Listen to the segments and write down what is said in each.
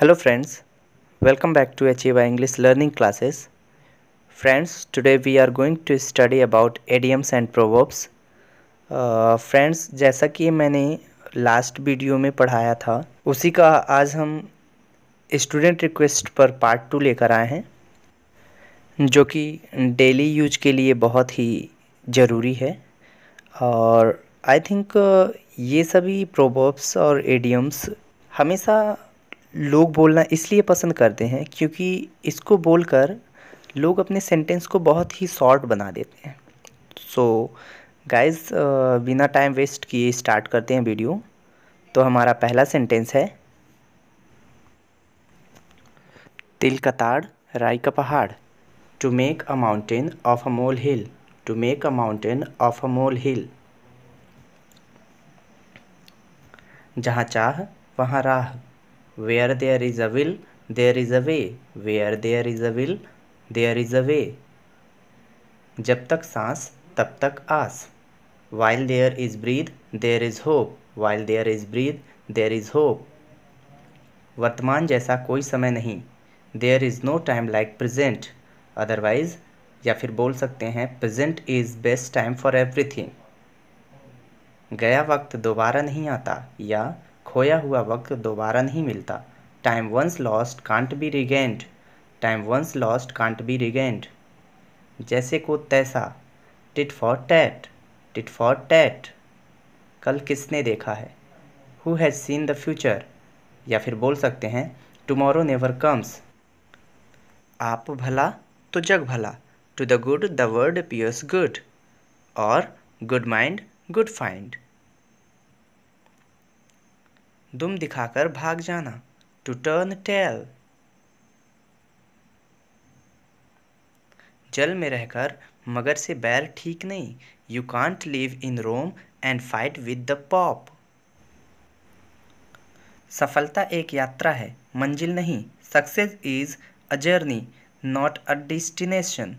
Hello friends welcome back to Achieve English learning classes friends today we are going to study about idioms and proverbs friends जैसा कि मैंने last video में पढ़ाया था उसी का आज हम स्टूडेंट रिक्वेस्ट पर पार्ट टू लेकर आए हैं जो कि डेली यूज के लिए बहुत ही ज़रूरी है और आई थिंक uh, ये सभी प्रोवर्ब्स और एडियम्स हमेशा लोग बोलना इसलिए पसंद करते हैं क्योंकि इसको बोलकर लोग अपने सेंटेंस को बहुत ही शॉर्ट बना देते हैं सो गाइस बिना टाइम वेस्ट किए स्टार्ट करते हैं वीडियो तो हमारा पहला सेंटेंस है तिल का ताड़ राय का पहाड़ to make a mountain of a molehill to make a mountain of a molehill जहाँ चाह वहाँ राह where there is a will there is a way where there is a will there is a way जब तक सांस तब तक आस while there is breathe there is hope while there is breathe there is hope वर्तमान जैसा कोई समय नहीं there is no time like present otherwise या फिर बोल सकते हैं present is best time for everything गया वक्त दोबारा नहीं आता या खोया हुआ वक्त दोबारा नहीं मिलता time once lost can't be regained time once lost can't be regained जैसे को तैसा tit for tat tit for tat कल किसने देखा है who has seen the future या फिर बोल सकते हैं टुमारो नेवर कम्स आप भला तो जग भला to the good the world appears good और गुड माइंड गुड फाइंड दुम दिखाकर भाग जाना टू टर्न टेल जल में रहकर मगर से बैर ठीक नहीं you can't live in Rome and fight with the pope सफलता एक यात्रा है मंजिल नहीं success is a journey not a destination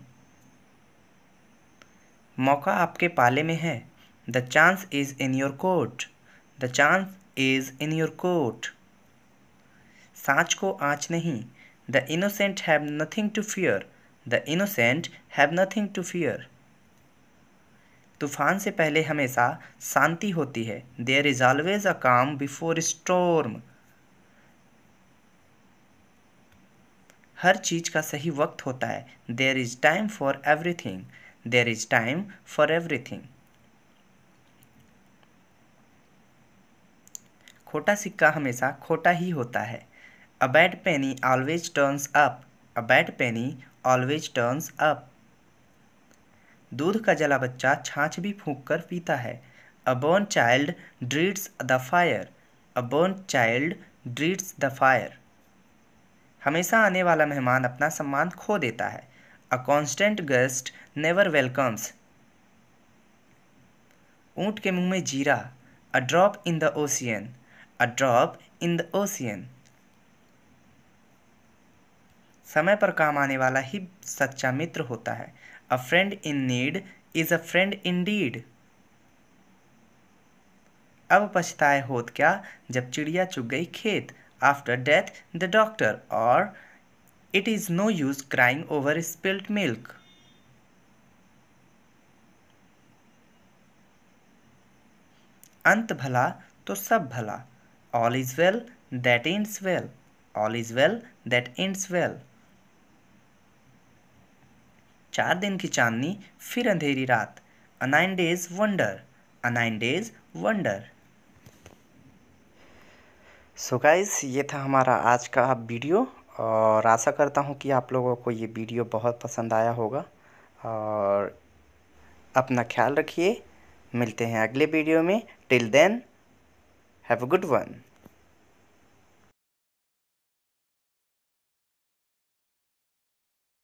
मौका आपके पाले में है the chance is in your court the chance is in your court सांच को आँच नहीं the innocent have nothing to fear the innocent have nothing to fear तूफान से पहले हमेशा शांति होती है देयर इज़ ऑलवेज अ काम बिफोर स्टॉर्म हर चीज़ का सही वक्त होता है there is time for everything there is time for everything खोटा सिक्का हमेशा खोटा ही होता है a bad penny always turns up a bad penny always turns up दूध का जला बच्चा छाछ भी फूंक कर पीता है a burnt child dreads the fire a burnt child dreads the fire हमेशा आने वाला मेहमान अपना सम्मान खो देता है a constant guest never welcomes ऊँट के मुंह में जीरा a drop in the ocean a drop in the ocean समय पर काम आने वाला ही सच्चा मित्र होता है a friend in need is a friend indeed अब पछताए होत क्या जब चिड़िया चुग गई खेत आफ्टर डेथ द डॉक्टर और it is no use crying over spilt milk अंत भला तो सब भला all is well that ends well all is well that ends well चार दिन की चांदनी फिर अंधेरी रात a nine days wonder a nine days wonder so guys ये था हमारा आज का वीडियो और आशा करता हूँ कि आप लोगों को ये वीडियो बहुत पसंद आया होगा और अपना ख्याल रखिए मिलते हैं अगले वीडियो में till then Have a good one.